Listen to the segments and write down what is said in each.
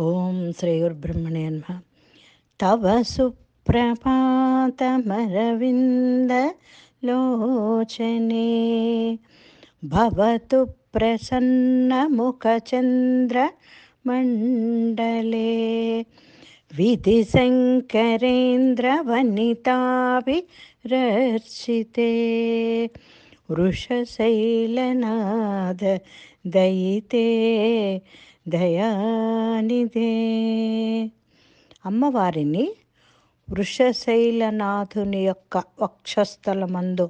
ॐ श्रीगुर्ब्रह्मणे नमः तव सुप्रभातमरविन्द लोचने भवतु प्रसन्नमुखचन्द्रमण्डले विधिशङ्करेन्द्रवनिताभिरर्चिते वृषशैलनाद दयिते దయానిదే అమ్మవారిని వృషశైలనాథుని యొక్క వక్షస్థలమందు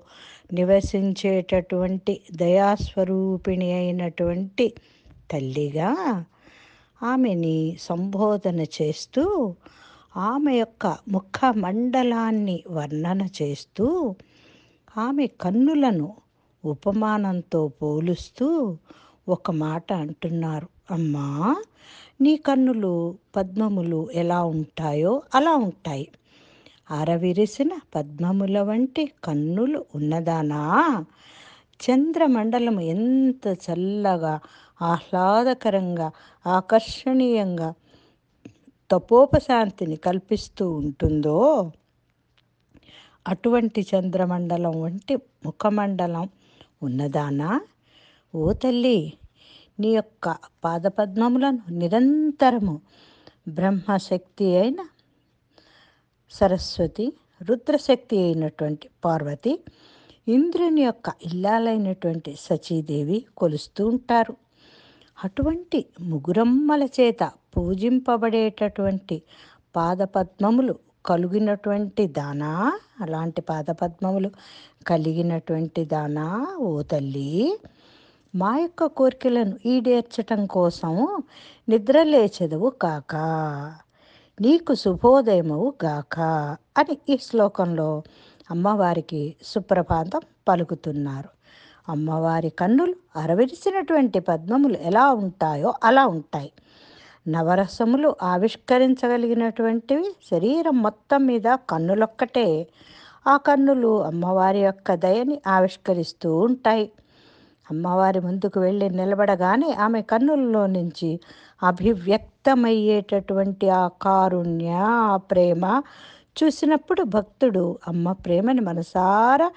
నివసించేటటువంటి దయాస్వరూపిణి అయినటువంటి తల్లిగా ఆమెని సంబోధన చేస్తూ ఆమె యొక్క ముఖ మండలాన్ని వర్ణన చేస్తూ ఆమె కన్నులను ఉపమానంతో పోలుస్తూ ఒక మాట అంటున్నారు అమ్మా నీ కన్నులు పద్మములు ఎలా ఉంటాయో అలా ఉంటాయి అరవిరిసిన పద్మముల వంటి కన్నులు ఉన్నదానా చంద్రమండలం ఎంత చల్లగా ఆహ్లాదకరంగా ఆకర్షణీయంగా తపోపశాంతిని కల్పిస్తూ ఉంటుందో అటువంటి చంద్రమండలం వంటి ముఖమండలం ఉన్నదానా ఓ తల్లి నీ యొక్క పాదపద్మములను నిరంతరము బ్రహ్మశక్తి అయిన సరస్వతి రుద్రశక్తి అయినటువంటి పార్వతి ఇంద్రుని యొక్క ఇల్లాలైనటువంటి సచీదేవి కొలుస్తూ ఉంటారు అటువంటి ముగురమ్మల చేత పూజింపబడేటటువంటి పాదపద్మములు కలిగినటువంటి దానా అలాంటి పాదపద్మములు కలిగినటువంటి దానా ఓ తల్లి మా యొక్క కోరికలను ఈడేర్చటం నిద్రలే నిద్రలేచెదవు కాక నీకు శుభోదయమవు గాక అని ఈ శ్లోకంలో అమ్మవారికి సుప్రభాతం పలుకుతున్నారు అమ్మవారి కన్నులు అరవిరిసినటువంటి పద్మములు ఎలా ఉంటాయో అలా ఉంటాయి నవరసములు ఆవిష్కరించగలిగినటువంటివి శరీరం మొత్తం మీద కన్నులొక్కటే ఆ కన్నులు అమ్మవారి యొక్క దయని ఆవిష్కరిస్తూ ఉంటాయి అమ్మవారి ముందుకు వెళ్ళి నిలబడగానే ఆమె కన్నుల్లో నుంచి అభివ్యక్తమయ్యేటటువంటి ఆ కారుణ్య ఆ ప్రేమ చూసినప్పుడు భక్తుడు అమ్మ ప్రేమని మనసారా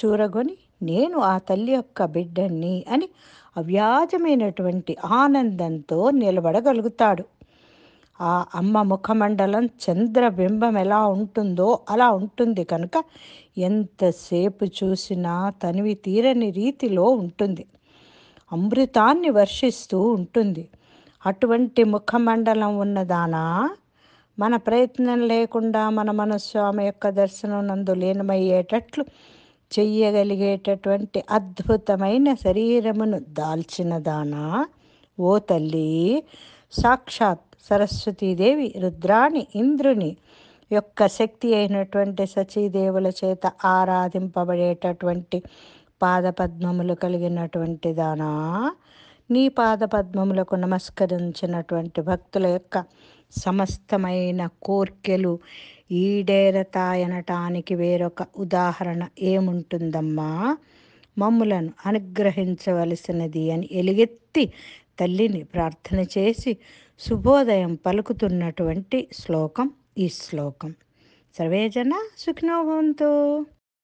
చూరగొని నేను ఆ తల్లి యొక్క బిడ్డని అని అవ్యాజమైనటువంటి ఆనందంతో నిలబడగలుగుతాడు ఆ అమ్మ ముఖమండలం చంద్రబింబం ఎలా ఉంటుందో అలా ఉంటుంది కనుక ఎంతసేపు చూసినా తనివి తీరని రీతిలో ఉంటుంది అమృతాన్ని వర్షిస్తూ ఉంటుంది అటువంటి ముఖమండలం ఉన్నదానా మన ప్రయత్నం లేకుండా మన మనస్సు ఆమె యొక్క దర్శనం నందు లీనమయ్యేటట్లు చెయ్యగలిగేటటువంటి అద్భుతమైన శరీరమును దాల్చినదానా ఓ తల్లి సాక్షాత్ సరస్వతీదేవి రుద్రాణి ఇంద్రుని యొక్క శక్తి అయినటువంటి సచీదేవుల చేత ఆరాధింపబడేటటువంటి పాదపద్మములు కలిగినటువంటి దానా నీ పాదపద్మములకు నమస్కరించినటువంటి భక్తుల యొక్క సమస్తమైన కోర్కెలు ఈడేరతాయనటానికి వేరొక ఉదాహరణ ఏముంటుందమ్మా మమ్ములను అనుగ్రహించవలసినది అని ఎలుగెత్తి తల్లిని ప్రార్థన చేసి శుభోదయం పలుకుతున్నటువంటి శ్లోకం ఈ శ్లోకం సర్వేజన సుఖినోభవంతో